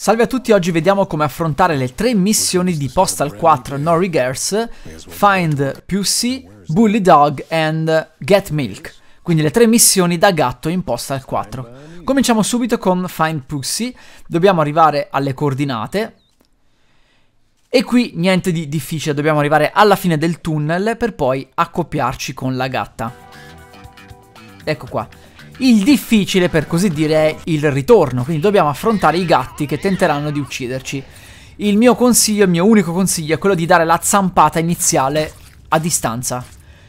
Salve a tutti, oggi vediamo come affrontare le tre missioni di Postal 4 No Girls, Find Pussy, Bully Dog and Get Milk, quindi le tre missioni da gatto in Postal 4. Cominciamo subito con Find Pussy, dobbiamo arrivare alle coordinate, e qui niente di difficile, dobbiamo arrivare alla fine del tunnel per poi accoppiarci con la gatta. Ecco qua, il difficile, per così dire, è il ritorno, quindi dobbiamo affrontare i gatti che tenteranno di ucciderci. Il mio consiglio, il mio unico consiglio è quello di dare la zampata iniziale a distanza.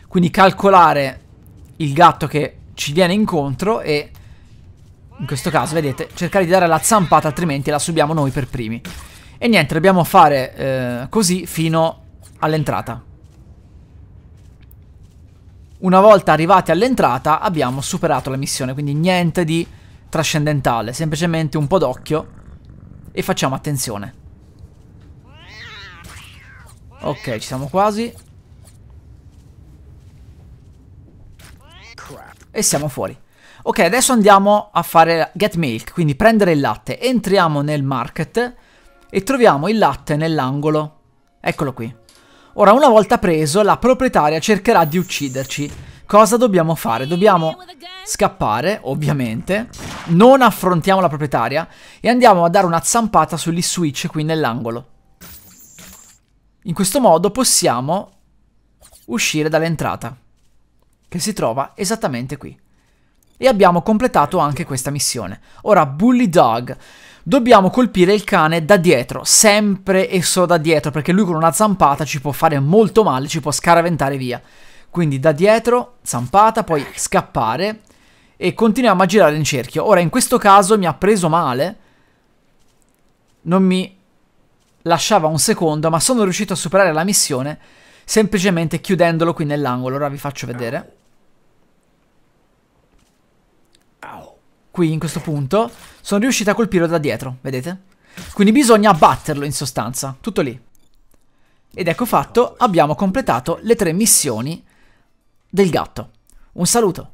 Quindi calcolare il gatto che ci viene incontro e in questo caso, vedete, cercare di dare la zampata altrimenti la subiamo noi per primi. E niente, dobbiamo fare eh, così fino all'entrata. Una volta arrivati all'entrata abbiamo superato la missione, quindi niente di trascendentale, semplicemente un po' d'occhio e facciamo attenzione. Ok, ci siamo quasi. E siamo fuori. Ok, adesso andiamo a fare get milk, quindi prendere il latte. Entriamo nel market e troviamo il latte nell'angolo. Eccolo qui. Ora, una volta preso, la proprietaria cercherà di ucciderci. Cosa dobbiamo fare? Dobbiamo scappare, ovviamente. Non affrontiamo la proprietaria e andiamo a dare una zampata sugli switch qui nell'angolo. In questo modo possiamo uscire dall'entrata, che si trova esattamente qui. E abbiamo completato anche questa missione. Ora, Bully Dog. Dobbiamo colpire il cane da dietro, sempre e solo da dietro, perché lui con una zampata ci può fare molto male, ci può scaraventare via. Quindi da dietro, zampata, poi scappare e continuiamo a girare in cerchio. Ora in questo caso mi ha preso male, non mi lasciava un secondo, ma sono riuscito a superare la missione semplicemente chiudendolo qui nell'angolo. Ora vi faccio vedere. qui in questo punto, sono riuscito a colpirlo da dietro, vedete? Quindi bisogna abbatterlo in sostanza, tutto lì. Ed ecco fatto, abbiamo completato le tre missioni del gatto. Un saluto!